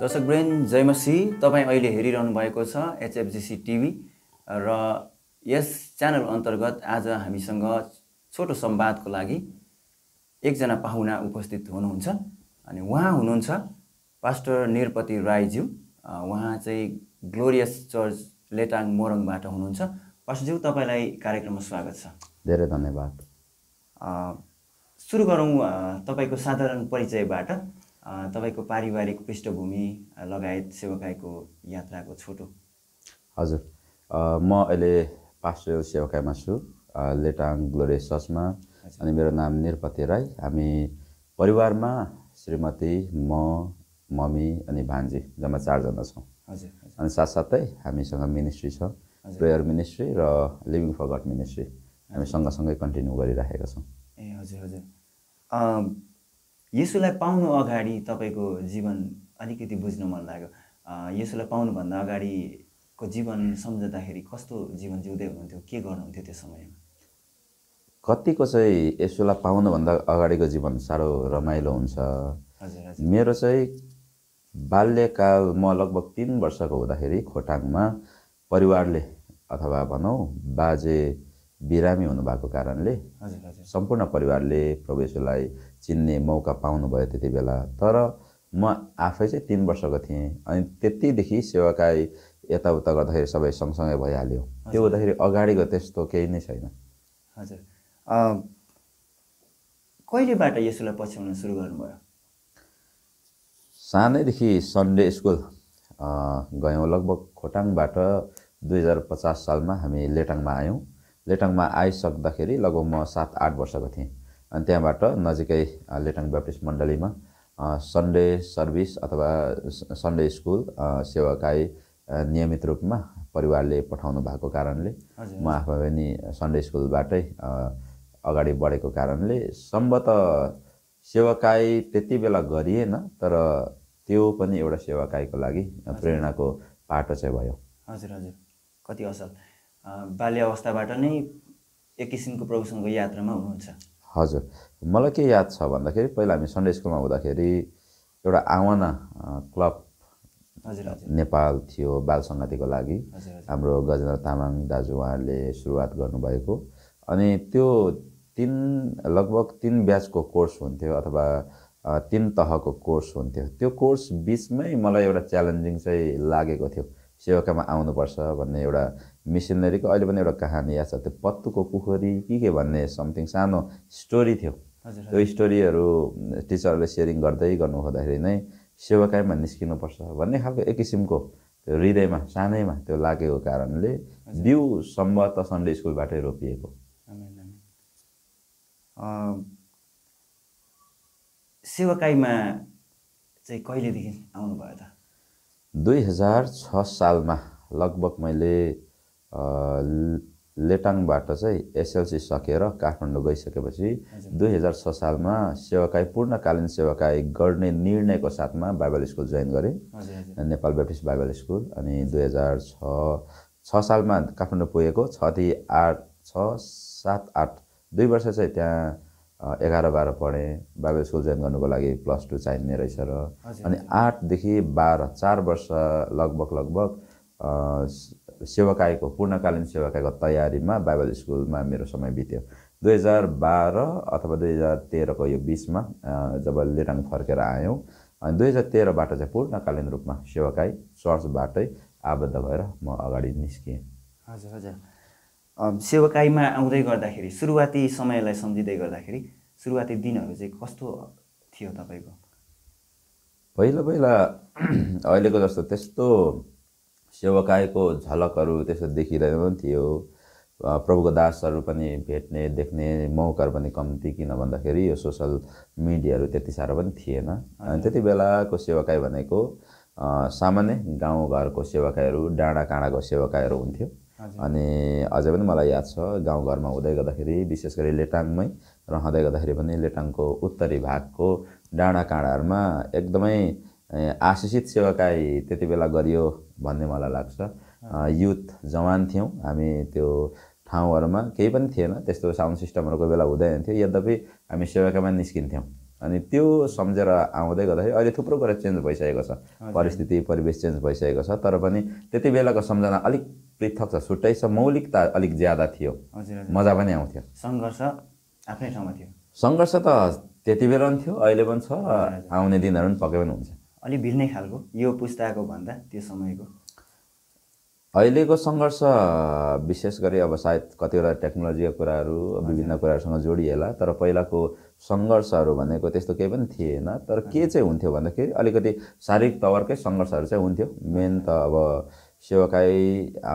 दर्शक दर्शकवृन्द जयमसी तपाईँ अहिले हेरिरहनु भएको छ एचएफजिसी टिभी र यस च्यानल अन्तर्गत आज हामीसँग छोटो संवादको लागि एकजना पाहुना उपस्थित हुनुहुन्छ अनि उहाँ हुनुहुन्छ पास्टर निरपति राईज्यू उहाँ चाहिँ ग्लोरियस चर्च लेटाङ मोरङबाट हुनुहुन्छ पास्टरज्यू तपाईँलाई कार्यक्रममा स्वागत छ धेरै धन्यवाद सुरु गरौँ तपाईँको साधारण परिचयबाट तपाईँको पारिवारिक पृष्ठभूमि लगायत सेवाकाईको यात्राको छोटो हजुर म अहिले पास्टर सेवाकाईमा छु लेटाङ ग्लोरियस ससमा अनि मेरो नाम निरपति राई हामी परिवारमा श्रीमती म मम्मी अनि भान्जी जम्मा चारजना छौँ हजुर अनि साथसाथै हामीसँग मिनिस्ट्री छ प्रेयर मिनिस्ट्री र लिभिङ फर गड मिनिस्ट्री हामी सँगसँगै कन्टिन्यू गरिराखेका छौँ ए हजुर हजुर यसोलाई पाउनु अगाडि तपाईँको जीवन अलिकति बुझ्नु मन लाग्यो यसोलाई पाउनुभन्दा अगाडिको जीवन सम्झँदाखेरि कस्तो जीवन जिउँदै हुनुहुन्थ्यो के गर्नुहुन्थ्यो त्यो समयमा कतिको चाहिँ यसोलाई पाउनुभन्दा अगाडिको जीवन साह्रो रमाइलो हुन्छ मेरो चाहिँ बाल्यकाल म लगभग तिन वर्षको हुँदाखेरि खोटाङमा परिवारले अथवा भनौँ बाजे बिरामी हुनुभएको कारणले सम्पूर्ण परिवारले प्रवेशलाई चिन्ने मौका पाउनुभयो त्यति बेला तर म आफै चाहिँ तिन वर्षको थिएँ अनि त्यतिदेखि सेवाकाई यताउता गर्दाखेरि सबै सँगसँगै भइहाल्यो त्यो हुँदाखेरि अगाडिको त्यस्तो केही नै छैन हजुर कहिलेबाट यसोलाई पछ्याउन सुरु गर्नुभयो सानैदेखि सन्डे स्कुल गयौँ लगभग खोटाङबाट दुई हजार पचास सालमा हामी लेटाङमा आयौँ लेटाङमा आइसक्दाखेरि लगभग म सात आठ वर्षको थिएँ अनि त्यहाँबाट नजिकै लेटाङ ब्याप्टिस्ट मण्डलीमा सन्डे सर्भिस अथवा सन्डे स्कुल सेवाकाई नियमित रूपमा परिवारले पठाउनु भएको कारणले म आफै पनि सन्डे स्कुलबाटै अगाडि बढेको कारणले सम्भवत सेवाकाई त्यति बेला गरिएन तर त्यो पनि एउटा सेवाकाईको लागि प्रेरणाको पाटो चाहिँ भयो हजुर हजुर कति असल बाल्य अवस्थाबाट नै एक किसिमको प्रभुसँगको यात्रामा हुनुहुन्छ हजुर मलाई के याद छ भन्दाखेरि पहिला हामी सन्डे स्कुलमा हुँदाखेरि एउटा आवाना क्लब हजुर नेपाल थियो बाल सङ्गतिको लागि हाम्रो गजेन्द्र तामाङ दाजु उहाँहरूले सुरुवात गर्नुभएको अनि त्यो तिन लगभग तिन ब्याचको कोर्स हुन्थ्यो अथवा तिन तहको कोर्स हुन्थ्यो त्यो कोर्स बिचमै मलाई एउटा च्यालेन्जिङ चाहिँ लागेको थियो सेवाकामा आउनुपर्छ भन्ने एउटा मिसिनरीको अहिले पनि एउटा कहानी याद छ त्यो पत्तुको पोखरी कि के भन्ने समथिङ सानो स्टोरी थियो त्यो स्टोरीहरू टिचरले सेयरिङ गर्दै गर्नु हुँदाखेरि नै सेवाकायमा निस्किनुपर्छ भन्ने खालको एक किसिमको त्यो हृदयमा सानैमा त्यो लागेको कारणले बिउ सम्भवत सन्डे स्कुलबाटै रोपिएको सेवाकाईमा चाहिँ कहिलेदेखि आउनुभयो त दुई हजार छ सालमा लगभग मैले लेटाङबाट चाहिँ एसएलसी सकेर काठमाडौँ गइसकेपछि दुई हजार छ सालमा सेवाकाई पूर्णकालीन सेवाकाई गर्ने निर्णयको साथमा बाइबल स्कुल जोइन गरेँ नेपाल ब्याप्टिस्ट बाइबल स्कुल अनि दुई हजार छ छ सालमा काठमाडौँ पुगेको छदेखि आठ छ सात आठ दुई वर्ष चाहिँ त्यहाँ एघार बाह्र पढेँ बाइबल स्कुल जोइन गर्नुको लागि प्लस टू चाहिने रहेछ र अनि आठदेखि बाह्र चार वर्ष लगभग लगभग सेवाकायको पूर्णकालीन सेवाकायको तयारीमा बाइबल स्कुलमा मेरो समय बित्यो दुई हजार बाह्र अथवा दुई हजार तेह्रको यो बिचमा जब लिरान फर्केर आयौँ अनि दुई हजार तेह्रबाट चाहिँ पूर्णकालीन रूपमा सेवाकाई चर्चबाटै आबद्ध भएर म अगाडि निस्किएँ हजुर हजुर सेवाकाईमा आउँदै गर्दाखेरि सुरुवाती समयलाई सम्झिँदै गर्दाखेरि सुरुवाती दिनहरू चाहिँ कस्तो थियो तपाईँको पहिला पहिला अहिलेको जस्तो त्यस्तो सेवकाईको झलकहरू त्यस्तो देखिरहेको थियो प्रभुको दासहरू पनि भेट्ने देख्ने मौकाहरू पनि कम्ती किन भन्दाखेरि यो सोसल मिडियाहरू त्यति साह्रो पनि थिएन अनि त्यति बेलाको सेवाकाई भनेको सामान्य गाउँघरको सेवाकाईहरू डाँडा काँडाको सेवाकाईहरू हुन्थ्यो अनि अझै पनि मलाई याद छ गाउँघरमा हुँदै गर्दाखेरि विशेष गरी लेटाङमै रहँदै गर्दाखेरि पनि लेटाङको उत्तरी भागको डाँडा काँडाहरूमा एकदमै आशिषित सेवाकाई त्यति बेला गरियो भन्ने मलाई लाग्छ युथ जवान थियौँ हामी त्यो ठाउँहरूमा केही पनि थिएन त्यस्तो साउन्ड सिस्टमहरू कोही बेला हुँदैन थियो यद्यपि हामी सेवाकामा निस्किन्थ्यौँ अनि त्यो सम्झेर आउँदै गर्दाखेरि अहिले थुप्रो कुरा चेन्ज भइसकेको छ परिस्थिति परिवेश चेन्ज भइसकेको छ तर पनि त्यति बेलाको सम्झना अलिक पृथक छ छुट्टै छ मौलिकता अलिक ज्यादा थियो मजा पनि आउँथ्यो सङ्घर्ष आफ्नै ठाउँमा थियो सङ्घर्ष त त्यति बेला पनि थियो अहिले पनि छ आउने दिनहरू पनि पक्कै पनि हुन्छ अलिक भिन्नै खालको यो पुस्ताको भन्दा त्यो समयको अहिलेको सङ्घर्ष विशेष गरी अब सायद कतिवटा टेक्नोलोजीको कुराहरू विभिन्न कुराहरूसँग जोडिएला तर पहिलाको सङ्घर्षहरू भनेको त्यस्तो केही पनि थिएन तर के चाहिँ हुन्थ्यो भन्दाखेरि अलिकति शारीरिक तवरकै सङ्घर्षहरू चाहिँ हुन्थ्यो मेन त अब सेवाकाई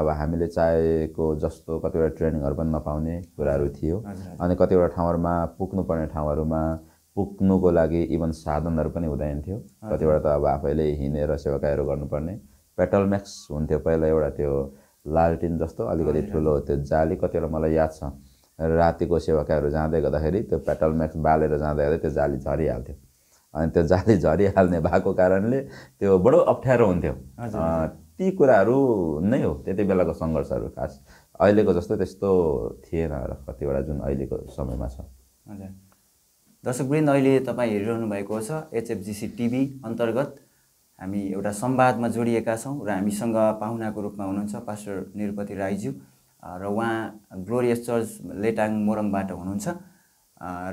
अब हामीले चाहेको जस्तो कतिवटा ट्रेनिङहरू पनि नपाउने कुराहरू थियो अनि कतिवटा ठाउँहरूमा पुग्नुपर्ने ठाउँहरूमा पुग्नुको लागि इभन साधनहरू पनि हुँदैन थियो कतिवटा त अब आफैले हिँडेर सेवाकाहरू गर्नुपर्ने पेट्रोल म्याक्स हुन्थ्यो पहिला एउटा त्यो लालटिन जस्तो अलिकति ठुलो त्यो जाली कतिवटा मलाई याद छ रातिको सेवाकाहरू जाँदै गर्दाखेरि त्यो पेट्रोल म्याक्स बालेर जाँदा गर्दा त्यो जाली झरिहाल्थ्यो अनि त्यो जाली झरिहाल्ने भएको कारणले त्यो बडो अप्ठ्यारो हुन्थ्यो ती कुराहरू नै हो त्यति बेलाको सङ्घर्षहरू खास अहिलेको जस्तो त्यस्तो थिएन र कतिवटा जुन अहिलेको समयमा छ हजुर दर्शकवृन्द अहिले तपाईँ हेरिरहनु भएको छ एचएफजिसी टिभी अन्तर्गत हामी एउटा संवादमा जोडिएका छौँ र हामीसँग पाहुनाको रूपमा हुनुहुन्छ पास्टर निरुपति राईज्यू र उहाँ ग्लोरियस चर्च लेटाङ मोरङबाट हुनुहुन्छ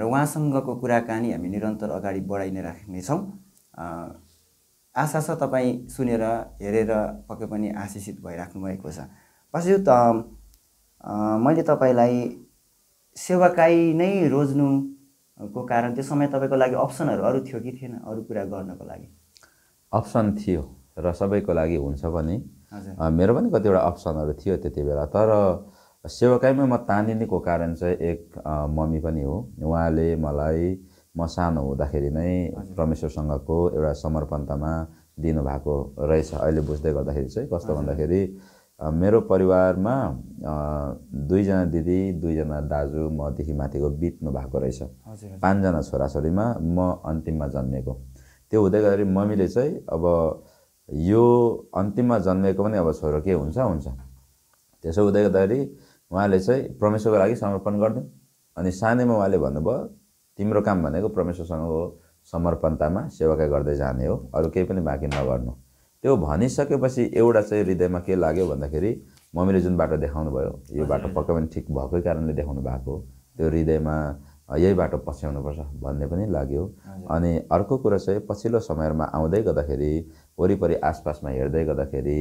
र उहाँसँगको कुराकानी हामी निरन्तर अगाडि बढाइ नै राख्नेछौँ आशा छ तपाईँ सुनेर हेरेर पक्कै पनि आशिषित भइराख्नु भएको छ पास्टर त मैले तपाईँलाई सेवाकाई नै रोज्नु को कारण त्यो समय तपाईँको लागि अप्सनहरू अरू थियो कि थिएन अरू कुरा गर्नको लागि अप्सन थियो र सबैको लागि हुन्छ भने मेरो पनि कतिवटा अप्सनहरू थियो त्यति बेला तर सेवाकाईमा म तानिनेको कारण चाहिँ एक मम्मी पनि हो उहाँले मलाई म सानो हुँदाखेरि नै परमेश्वरसँगको एउटा समर्पणतामा दिनुभएको रहेछ अहिले बुझ्दै गर्दाखेरि चाहिँ कस्तो भन्दाखेरि मेरो परिवारमा दुईजना दिदी दुईजना दाजु मदेखि माथिको बित्नु भएको रहेछ पाँचजना छोराछोरीमा म अन्तिममा जन्मेको त्यो हुँदै गर्दाखेरि मम्मीले चाहिँ अब यो अन्तिममा जन्मेको पनि अब छोरो के हुन्छ हुन्छ त्यसो हुँदै गर्दाखेरि उहाँले चाहिँ परमेश्वरको लागि समर्पण गरिदिउँ अनि सानैमा उहाँले भन्नुभयो तिम्रो काम भनेको परमेश्वरसँगको समर्पणतामा सेवाकै गर्दै जाने हो अरू केही पनि बाँकी नगर्नु त्यो भनिसकेपछि एउटा चाहिँ हृदयमा के लाग्यो भन्दाखेरि मम्मीले जुन बाटो देखाउनु भयो यो बाटो पक्कै पनि ठिक भएकै कारणले देखाउनु भएको त्यो हृदयमा यही बाटो पछ्याउनुपर्छ भन्ने पनि लाग्यो अनि अर्को कुरा चाहिँ पछिल्लो समयमा आउँदै गर्दाखेरि वरिपरि आसपासमा हेर्दै गर्दाखेरि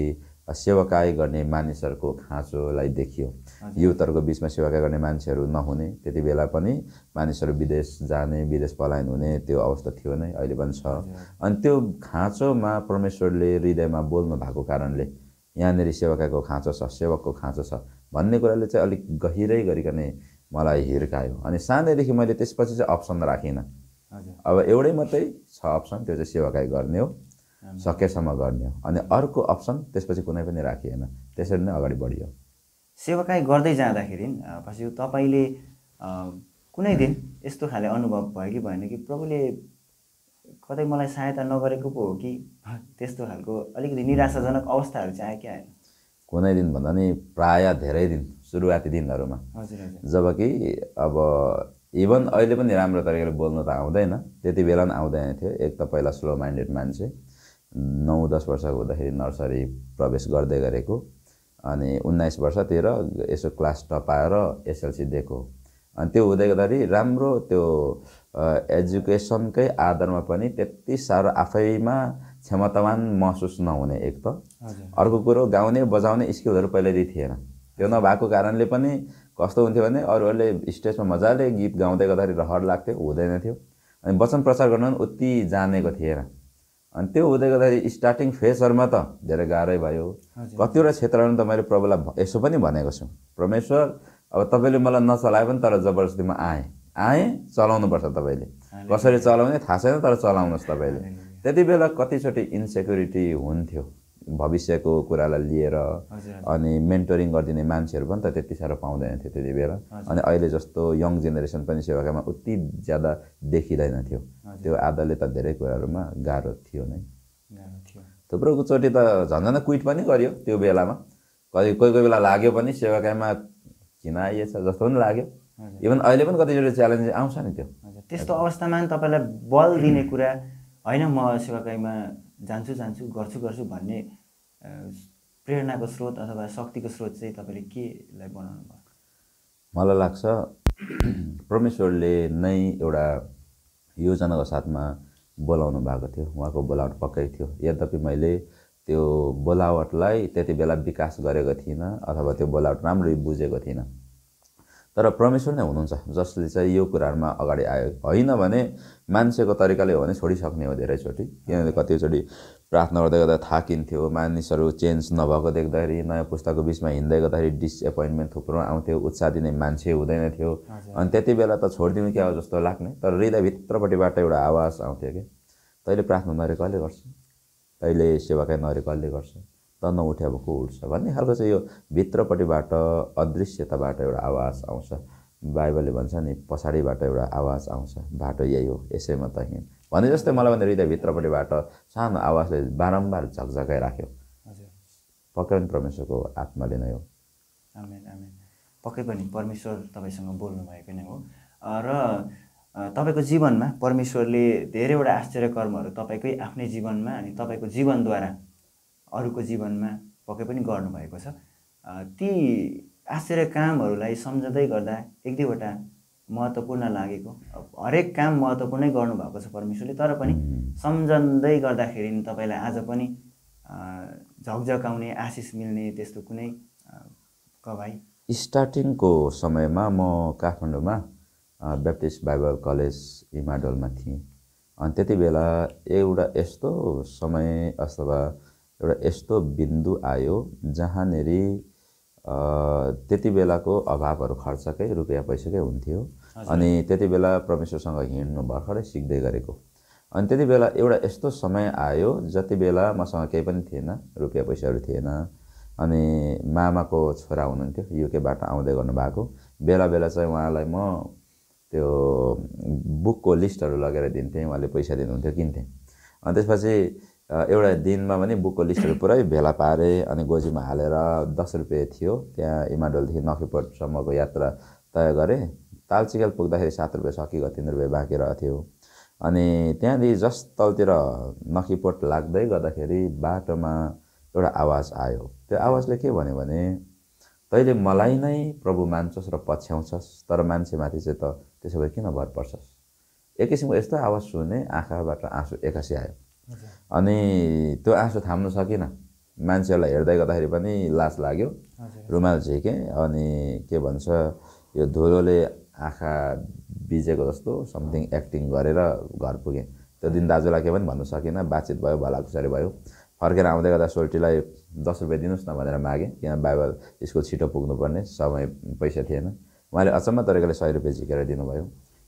सेवाकाय गर्ने मानिसहरूको खाँचोलाई देखियो युथहरूको बिचमा सेवाकाय गर्ने मान्छेहरू नहुने त्यति बेला पनि मानिसहरू विदेश जाने विदेश पलायन हुने त्यो अवस्था थियो नै अहिले पनि छ अनि त्यो खाँचोमा परमेश्वरले हृदयमा बोल्नु भएको कारणले यहाँनिर सेवाकाको खाँचो छ सेवकको खाँचो छ भन्ने कुराले चाहिँ अलिक गहिरै गरिकन मलाई हिर्कायो अनि सानैदेखि मैले त्यसपछि चाहिँ अप्सन राखिनँ अब एउटै मात्रै छ अप्सन त्यो चाहिँ सेवाकाय गर्ने हो सकेसम्म गर्ने हो अनि अर्को अप्सन त्यसपछि कुनै पनि राखिएन त्यसरी नै अगाडि बढियो सेवाकाई गर्दै जाँदाखेरि पछि तपाईँले कुनै दिन यस्तो खाले अनुभव भयो कि भएन कि प्रभुले कतै मलाई सहायता नगरेको पो हो कि त्यस्तो खालको अलिकति निराशाजनक अवस्थाहरू चाहिँ आयो कि आएन कुनै दिन भन्दा नि प्रायः धेरै दिन सुरुवाती दिनहरूमा हजुर हजुर अब इभन अहिले पनि राम्रो तरिकाले बोल्नु त आउँदैन त्यति बेला पनि आउँदैन थियो एक त पहिला स्लो माइन्डेड मान्छे नौ दस वर्षको हुँदाखेरि नर्सरी प्रवेश गर्दै गरेको अनि उन्नाइस वर्षतिर यसो क्लास टप आएर एसएलसी दिएको अनि त्यो हुँदै गर्दाखेरि राम्रो त्यो एजुकेसनकै आधारमा पनि त्यति साह्रो आफैमा क्षमतावान महसुस नहुने एक त अर्को कुरो गाउने बजाउने स्किलहरू पहिल्यैदेखि थिएन त्यो नभएको कारणले पनि कस्तो हुन्थ्यो भने अरूहरूले स्टेजमा मजाले गीत गाउँदै गर्दाखेरि रहर लाग्थ्यो हुँदैन थियो अनि वचन प्रचार गर्न पनि उति जानेको थिएन अनि त्यो हुँदै गर्दाखेरि स्टार्टिङ फेजहरूमा त धेरै गाह्रै भयो कतिवटा त मैले प्रभुलाई यसो पनि भनेको छु परमेश्वर अब तपाईँले मलाई नचलाए पनि तर जबरजस्ती म आएँ आएँ चलाउनुपर्छ तपाईँले कसरी चलाउने थाहा छैन तर चलाउनुहोस् तपाईँले त्यति बेला कतिचोटि इन्सेक्युरिटी हुन्थ्यो भविष्यको कुरालाई लिएर अनि मेन्टरिङ गरिदिने मान्छेहरू पनि त त्यति साह्रो पाउँदैन थियो त्यति बेला अनि अहिले जस्तो यङ जेनेरेसन पनि सेवाकामा उति ज्यादा देखिँदैन थियो त्यो आधारले त धेरै कुराहरूमा गाह्रो थियो नै थुप्रोचोटि त झन्झन क्विट पनि गऱ्यो त्यो बेलामा कति कोही कोही बेला लाग्यो पनि सेवाकामा किन आइएछ जस्तो पनि लाग्यो इभन अहिले पनि कतिचोटि च्यालेन्जेस आउँछ नि त्यो त्यस्तो अवस्थामा तपाईँलाई बल दिने कुरा होइन म सेवाकाइमा जान्छु जान्छु गर्छु गर्छु भन्ने प्रेरणाको स्रोत अथवा शक्तिको स्रोत चाहिँ तपाईँले केलाई बनाउनु भयो मलाई लाग्छ परमेश्वरले नै एउटा योजनाको साथमा बोलाउनु भएको थियो उहाँको बोलावट पक्कै थियो यद्यपि मैले त्यो बोलावटलाई त्यति बेला विकास गरेको थिइनँ अथवा त्यो बोलावट राम्ररी बुझेको थिइनँ तर परमेश्वर नै हुनुहुन्छ जसले चाहिँ यो कुराहरूमा अगाडि आयो होइन भने मान्छेको तरिकाले हो भने छोडिसक्ने हो धेरैचोटि किनभने कतिचोटि प्रार्थना गर्दै गर्दा थाकिन्थ्यो मानिसहरू चेन्ज नभएको देख्दाखेरि नयाँ पुस्ताको बिचमा हिँड्दै गर्दाखेरि डिसएपोइन्टमेन्ट थुप्रो आउँथ्यो उत्साह दिने मान्छे हुँदैन थियो अनि त्यति बेला त छोडिदिनु क्या हो जस्तो लाग्ने तर हृदयभित्रपट्टिबाट एउटा आवाज आउँथ्यो कि तैँले प्रार्थना नरे कसले गर्छ तैँले सेवाकै नरे कसले गर्छ त नउठ्या भएको उठ्छ भन्ने खालको चाहिँ यो भित्रपट्टिबाट अदृश्यताबाट एउटा आवाज आउँछ बाइबलले भन्छ नि पछाडिबाट एउटा आवाज आउँछ बाटो यही हो यसैमा त हिँड भने जस्तै मलाई भने हृदयभित्रपट्टिबाट सानो आवाजले बारम्बार झकझकाइ राख्यो हजुर पक्कै पनि परमेश्वरको आत्माले नै हो पक्कै पनि परमेश्वर तपाईँसँग भएको नै हो र तपाईँको जीवनमा परमेश्वरले धेरैवटा आश्चर्य कर्महरू तपाईँकै आफ्नै जीवनमा अनि तपाईँको जीवनद्वारा अरूको जीवनमा पक्कै पनि गर्नुभएको छ ती आश्चर्य कामहरूलाई सम्झँदै गर्दा एक दुईवटा महत्त्वपूर्ण लागेको हरेक काम महत्त्वपूर्णै गर्नुभएको छ परमेश्वरले तर पनि सम्झँदै गर्दाखेरि तपाईँलाई आज पनि झकझकाउने आशिष मिल्ने त्यस्तो कुनै कवाई स्टार्टिङको समयमा म काठमाडौँमा ब्याप्टिस्ट बाइबल कलेज इमाडोलमा थिएँ अनि त्यति बेला एउटा यस्तो समय अथवा एउटा यस्तो बिन्दु आयो जहाँनिर त्यति बेलाको अभावहरू खर्चकै रुपियाँ पैसाकै हुन्थ्यो अनि त्यति बेला परमेश्वरसँग हिँड्नु भर्खरै सिक्दै गरेको अनि त्यति बेला एउटा यस्तो समय आयो जति बेला मसँग केही पनि थिएन रुपियाँ पैसाहरू थिएन अनि मामाको छोरा हुनुहुन्थ्यो युकेबाट आउँदै गर्नुभएको बेला बेला चाहिँ उहाँलाई म त्यो बुकको लिस्टहरू लगेर दिन्थेँ उहाँले पैसा दिनुहुन्थ्यो किन्थेँ अनि त्यसपछि एउटा दिनमा पनि बुकको लिस्टहरू पुरै भेला पारेँ अनि गोजीमा हालेर दस रुपियाँ थियो त्यहाँ इमाडोलदेखि नखीपोटसम्मको यात्रा तय गरेँ तालचिकल पुग्दाखेरि सात रुपियाँ सकिएको तिन रुपियाँ बाँकी रहेको अनि त्यहाँदेखि जस्ट तलतिर नखीपोट लाग्दै गर्दाखेरि बाटोमा एउटा आवाज आयो त्यो आवाजले के भन्यो भने तैँले मलाई नै प्रभु मान्छस् र पछ्याउँछस् तर मान्छेमाथि चाहिँ त त्यसो भए किन भर पर्छस् एक किसिमको यस्तो आवाज सुने आँखाबाट आँसु एक्कासी आयो अनि त्यो आँसु थाम्नु सकिनँ मान्छेहरूलाई हेर्दै गर्दाखेरि पनि लाज लाग्यो रुमाल झिकेँ अनि के भन्छ यो धुलोले आँखा बिजेको जस्तो समथिङ एक्टिङ गरेर घर पुगेँ त्यो दिन दाजुलाई केही पनि भन्नु सकिनँ बातचित भयो भलाकुसारी भयो फर्केर आउँदै गर्दा सोल्टीलाई दस रुपियाँ दिनुहोस् न भनेर मागेँ किन बाइबल स्कुल छिटो पुग्नुपर्ने समय पैसा थिएन उहाँले अचम्म तरिकाले सय रुपियाँ झिकेर दिनुभयो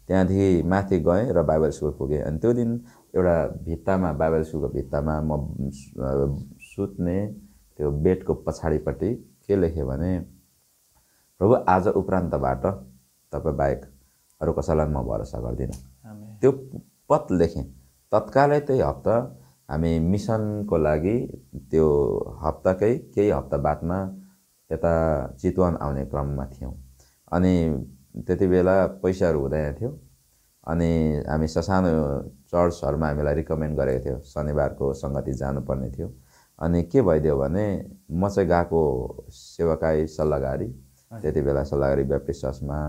त्यहाँदेखि माथि गएँ र बाइबल स्कुल पुगेँ अनि त्यो दिन एउटा भित्तामा सुको भित्तामा म सुत्ने त्यो बेडको पछाडिपट्टि के लेखेँ भने प्रभु आज उपरान्तबाट तपाईँ बाहेक अरू कसैलाई म भरोसा गर्दिनँ त्यो पत लेखेँ तत्कालै त्यही हप्ता हामी मिसनको लागि त्यो हप्ताकै केही हप्ता बादमा यता चितवन आउने क्रममा थियौँ अनि त्यति बेला पैसाहरू हुँदैन थियो अनि हामी ससानो चर्चहरूमा हामीलाई रिकमेन्ड गरेको थियो शनिबारको सङ्गति जानुपर्ने थियो अनि के भइदियो भने म चाहिँ गएको सेवाकाई सल्लाहकारी त्यति बेला सल्लाहकारी ब्याप्टिस्ट चर्चमा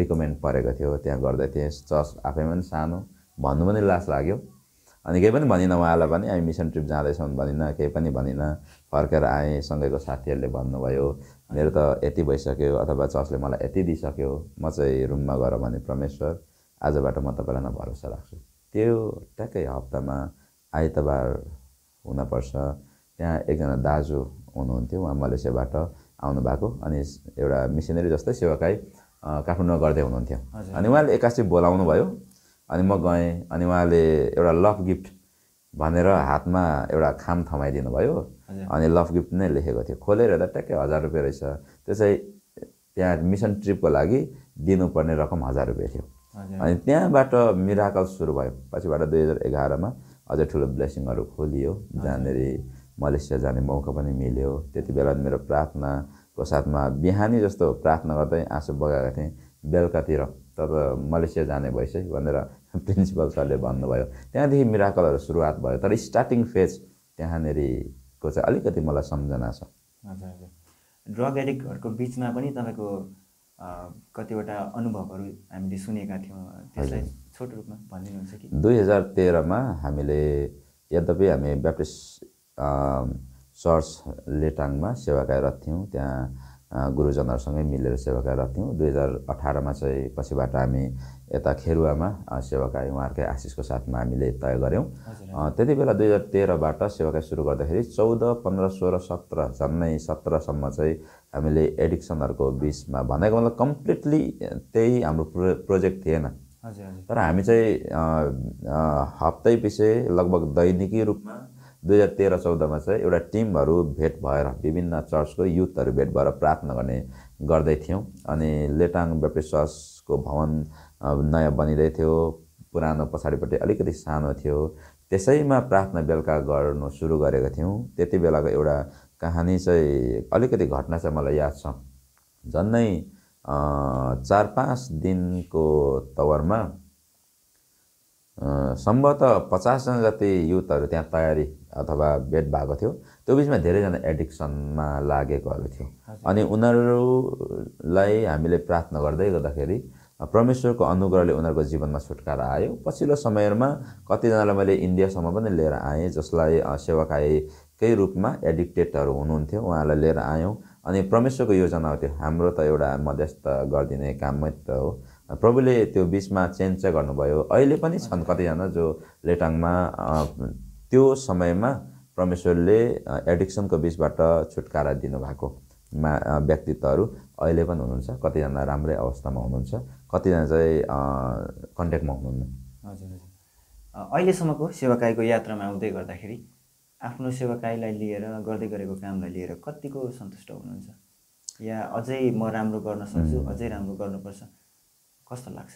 रिकमेन्ड परेको थियो त्यहाँ गर्दै थिएँ चर्च आफै पनि सानो भन्नु पनि लाज लाग्यो अनि केही पनि भनिनँ उहाँलाई पनि हामी मिसन ट्रिप जाँदैछौँ भनिनँ केही पनि भनिनँ फर्केर आएँ सँगैको साथीहरूले भन्नुभयो मेरो त यति भइसक्यो अथवा चर्चले मलाई यति दिइसक्यो म चाहिँ रुममा गएर भने परमेश्वर आजबाट म तपाईँलाई न भरोसा राख्छु त्यो ट्याक्कै हप्तामा आइतबार हुनपर्छ त्यहाँ एकजना दाजु हुनुहुन्थ्यो उहाँ मलेसियाबाट आउनु भएको अनि एउटा मिसिनेरी जस्तै सेवाकाई काठमाडौँमा गर्दै हुनुहुन्थ्यो अनि उहाँले एक्कासी बोलाउनु भयो अनि म गएँ अनि उहाँले एउटा लभ गिफ्ट भनेर हातमा एउटा खाम थमाइदिनु भयो अनि लभ गिफ्ट नै लेखेको थियो खोलेर हेर्दा ट्याक्कै हजार रुपियाँ रहेछ त्यसै त्यहाँ मिसन ट्रिपको लागि दिनुपर्ने रकम हजार रुपियाँ थियो अनि त्यहाँबाट मिराकल सुरु भयो पछिबाट दुई हजार एघारमा अझै ठुलो ब्लेसिङहरू खोलियो जहाँनिर मलेसिया जाने मौका पनि मिल्यो त्यति बेला मेरो प्रार्थनाको साथमा बिहानी जस्तो प्रार्थना गर्दै आँसु बगाएको थिएँ बेलुकातिर तर मलेसिया जाने भइसक्यो भनेर प्रिन्सिपल सरले भन्नुभयो त्यहाँदेखि मिराकलहरू सुरुवात भयो तर स्टार्टिङ फेज त्यहाँनिरको चाहिँ अलिकति मलाई सम्झना छ हजुर हजुर ड्रग एडिक्टहरूको बिचमा पनि तपाईँको कतिवटा अनुभवहरू हामीले सुनेका थियौँ त्यसलाई छोटो रूपमा भनिदिनुहुन्छ कि दुई हजार तेह्रमा हामीले यद्यपि हामी ब्याप्टिस्ट चर्च लेटाङमा सेवा गरेर थियौँ त्यहाँ गुरुजनहरूसँगै मिलेर सेवाकार्य थियौँ दुई हजार अठारमा चाहिँ पछिबाट हामी यता खेरुवामा सेवाकार्य उहाँहरूकै आशिषको साथमा हामीले तय गऱ्यौँ त्यति बेला दुई हजार तेह्रबाट सेवाकार्य सुरु गर्दाखेरि चौध पन्ध्र सोह्र सत्र झन्नै सत्रसम्म चाहिँ हामीले एडिक्सनहरूको बिचमा भनेको मतलब कम्प्लिटली त्यही हाम्रो प्रो प्रोजेक्ट थिएन तर हामी चाहिँ हप्तै पछि लगभग दैनिकी रूपमा दुई हजार तेह्र चौधमा चाहिँ एउटा टिमहरू भेट भएर विभिन्न चर्चको युथहरू भेट भएर प्रार्थना गर्ने गर्दै थियौँ अनि लेटाङ ब्याप्टिस्ट भवन नयाँ बनिँदै थियो पुरानो पछाडिपट्टि अलिकति सानो थियो त्यसैमा प्रार्थना बेलुका गर्नु सुरु गरेको थियौँ त्यति बेलाको एउटा कहानी चाहिँ अलिकति घटना चाहिँ मलाई याद छ झन्नै चार पाँच दिनको तवरमा सम्भवतः पचासजना जति युथहरू त्यहाँ तयारी अथवा भेट भएको थियो त्यो बिचमा धेरैजना एडिक्सनमा लागेकोहरू थियो अनि उनीहरूलाई हामीले प्रार्थना गर्दै गर्दाखेरि परमेश्वरको अनुग्रहले उनीहरूको जीवनमा छुटकारा आयो पछिल्लो समयहरूमा कतिजनालाई मैले इन्डियासम्म पनि लिएर आएँ जसलाई सेवाकाईकै रूपमा एडिक्टेडहरू हुनुहुन्थ्यो उहाँलाई लिएर आयौँ अनि परमेश्वरको योजना हो त्यो हाम्रो त एउटा मध्यस्थ गरिदिने काम मात्र हो प्रभुले त्यो बिचमा चेन्ज चाहिँ गर्नुभयो अहिले पनि छन् कतिजना जो लेटाङमा त्यो समयमा परमेश्वरले एडिक्सनको बिचबाट छुटकारा दिनुभएको मा व्यक्तित्वहरू अहिले पनि हुनुहुन्छ कतिजना राम्रै अवस्थामा हुनुहुन्छ कतिजना चाहिँ कन्ट्याक्टमा हुनुहुन्न हजुर हजुर अहिलेसम्मको सेवाकाईको यात्रामा आउँदै गर्दाखेरि आफ्नो सेवाकाईलाई लिएर गर्दै गरेको कामलाई लिएर कतिको सन्तुष्ट हुनुहुन्छ या अझै म राम्रो गर्न सक्छु अझै राम्रो गर्नुपर्छ कस्तो लाग्छ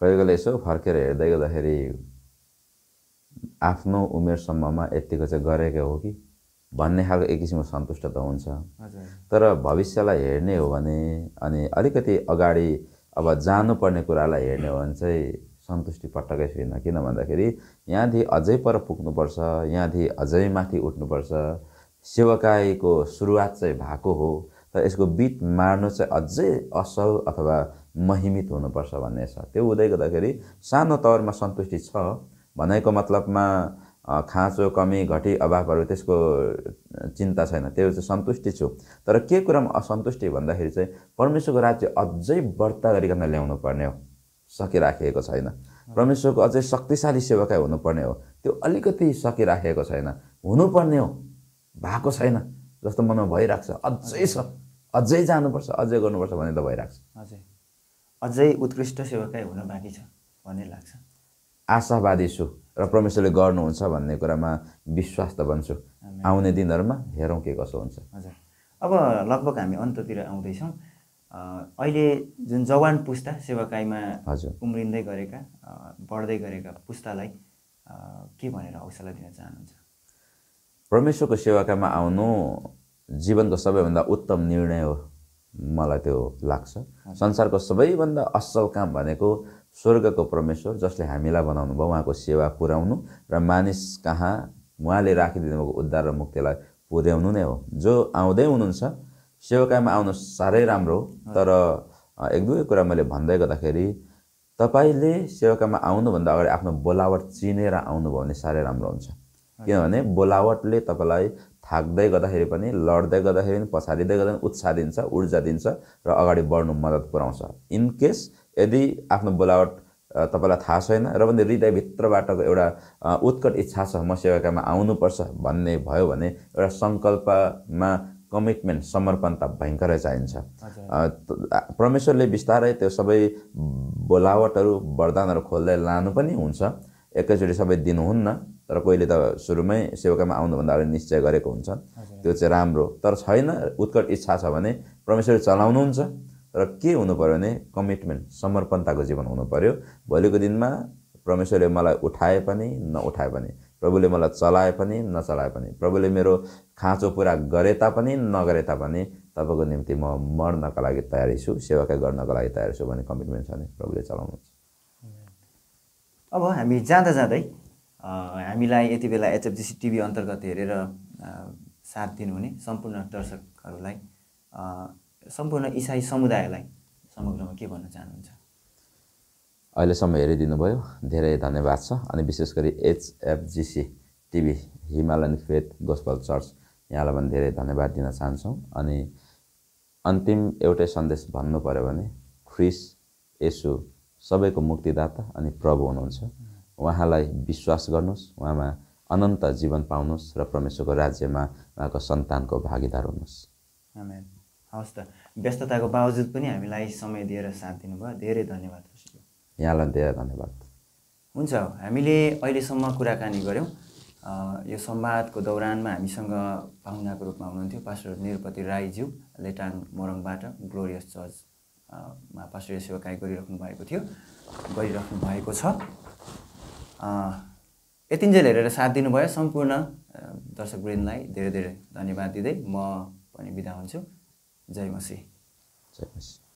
कहिले कहिले यसो फर्केर हेर्दै गर्दाखेरि आफ्नो उमेरसम्ममा यत्तिको चाहिँ गरेकै हो कि भन्ने खालको एक किसिमको सन्तुष्ट त हुन्छ तर भविष्यलाई हेर्ने हो भने अनि अलिकति अगाडि अब जानुपर्ने कुरालाई हेर्ने हो भने चाहिँ सन्तुष्टि पटक्कै छैन किन भन्दाखेरि यहाँदेखि अझै पर पुग्नुपर्छ यहाँदेखि अझै माथि उठ्नुपर्छ सेवकाईको सुरुवात चाहिँ भएको हो तर यसको बिट मार्नु चाहिँ अझै असल अथवा महिमित हुनुपर्छ भन्ने छ त्यो हुँदै गर्दाखेरि सानो तवरमा सन्तुष्टि छ भनेको मतलबमा खाँचो कमी घटी अभावहरू त्यसको चिन्ता छैन त्यो चाहिँ सन्तुष्टि छु तर के कुरामा असन्तुष्टि भन्दाखेरि चाहिँ परमेश्वरको राज्य अझै बढ्ता गरिकन ल्याउनु पर्ने हो सकिराखिएको छैन परमेश्वरको अझै शक्तिशाली सेवाकै हुनुपर्ने हो त्यो अलिकति सकिराखेको छैन हुनुपर्ने हो भएको छैन जस्तो मनमा भइरहेको छ अझै छ अझै जानुपर्छ अझै गर्नुपर्छ भने त भइरहेको छ अझै उत्कृष्ट सेवकै हुन बाँकी छ भन्ने लाग्छ आशावादी छु र परमेश्वरले गर्नुहुन्छ भन्ने कुरामा विश्वास त भन्छु आउने दिनहरूमा हेरौँ के कसो हुन्छ हजुर अब लगभग हामी अन्ततिर आउँदैछौँ अहिले जुन जवान पुस्ता सेवाकाईमा हजुर उम्रिँदै गरेका बढ्दै गरेका पुस्तालाई के भनेर हौसला दिन चाहनुहुन्छ परमेश्वरको सेवाकामा आउनु जीवनको सबैभन्दा उत्तम निर्णय हो मलाई त्यो लाग्छ संसारको सबैभन्दा असल काम भनेको स्वर्गको परमेश्वर जसले हामीलाई बनाउनु भयो उहाँको सेवा पुर्याउनु र मानिस कहाँ उहाँले राखिदिनु भएको उद्धार र मुक्तिलाई पुर्याउनु नै हो जो आउँदै हुनुहुन्छ सेवाकामा आउनु साह्रै राम्रो हो तर एक दुवै कुरा मैले भन्दै गर्दाखेरि तपाईँले सेवाकामा आउनुभन्दा अगाडि आफ्नो बोलावट चिनेर आउनुभयो भने साह्रै राम्रो हुन्छ किनभने बोलावटले तपाईँलाई थाक्दै गर्दाखेरि पनि लड्दै गर्दाखेरि पनि पछाडिँदै गर्दा पनि उत्साह दिन्छ ऊर्जा दिन्छ र अगाडि बढ्नु मद्दत पुऱ्याउँछ इनकेस यदि आफ्नो बोलावट तपाईँलाई थाहा छैन र पनि हृदयभित्रबाटको एउटा उत्कट इच्छा छ म सेवाकामा आउनुपर्छ भन्ने भयो भने एउटा सङ्कल्पमा कमिटमेन्ट समर्पण त भयङ्करै चाहिन्छ परमेश्वरले बिस्तारै त्यो सबै बोलावटहरू वरदानहरू खोल्दै लानु पनि हुन्छ एकैचोटि सबै दिनुहुन्न तर कोहीले त सुरुमै सेवकामा आउनुभन्दा अगाडि निश्चय गरेको हुन्छ त्यो चाहिँ राम्रो तर छैन उत्कट इच्छा छ भने परमेश्वर चलाउनुहुन्छ र के हुनु पऱ्यो भने कमिटमेन्ट समर्पणताको जीवन हुनु पऱ्यो भोलिको दिनमा परमेश्वरले मलाई उठाए पनि नउठाए पनि प्रभुले मलाई चलाए पनि नचलाए पनि प्रभुले मेरो खाँचो पुरा गरे तापनि नगरे तापनि तपाईँको निम्ति म मर्नका लागि तयारी छु सेवाकै गर्नको लागि तयारी छु भन्ने कमिटमेन्ट छ भने प्रभुले चलाउनुहुन्छ अब हामी जाँदा जाँदै हामीलाई यति बेला एचएफजिसी टिभी अन्तर्गत हेरेर साथ दिनुहुने सम्पूर्ण दर्शकहरूलाई सम्पूर्ण इसाई समुदायलाई समग्रमा के भन्न चाहनुहुन्छ अहिलेसम्म भयो धेरै धन्यवाद छ अनि विशेष गरी HFGC TV Himalayan Faith Gospel Church यहाँलाई पनि धेरै धन्यवाद दिन चाहन्छौँ अनि अन्तिम एउटै सन्देश भन्नु पऱ्यो भने ख्रिस यसु सबैको मुक्तिदाता अनि प्रभु हुनुहुन्छ उहाँलाई विश्वास गर्नुहोस् उहाँमा अनन्त जीवन पाउनुहोस् र परमेश्वरको राज्यमा उहाँको सन्तानको भागीदार हुनुहोस् हवस् त व्यस्तताको बावजुद पनि हामीलाई समय दिएर साथ दिनुभयो धेरै धन्यवाद यहाँलाई धेरै धन्यवाद हुन्छ हामीले अहिलेसम्म कुराकानी गऱ्यौँ यो संवादको दौरानमा हामीसँग पाहुनाको रूपमा हुनुहुन्थ्यो पास्टर निरुपति राईज्यू लेटाङ मोरङबाट ग्लोरियस चर्चमा पास्टर सेवा कार्य गरिराख्नु भएको थियो गरिराख्नु भएको छ यतिन्जेल हेरेर साथ दिनुभयो सम्पूर्ण दर्शकवृन्दलाई धेरै धेरै धन्यवाद दिँदै म पनि बिदा हुन्छु जय मसी जय मसी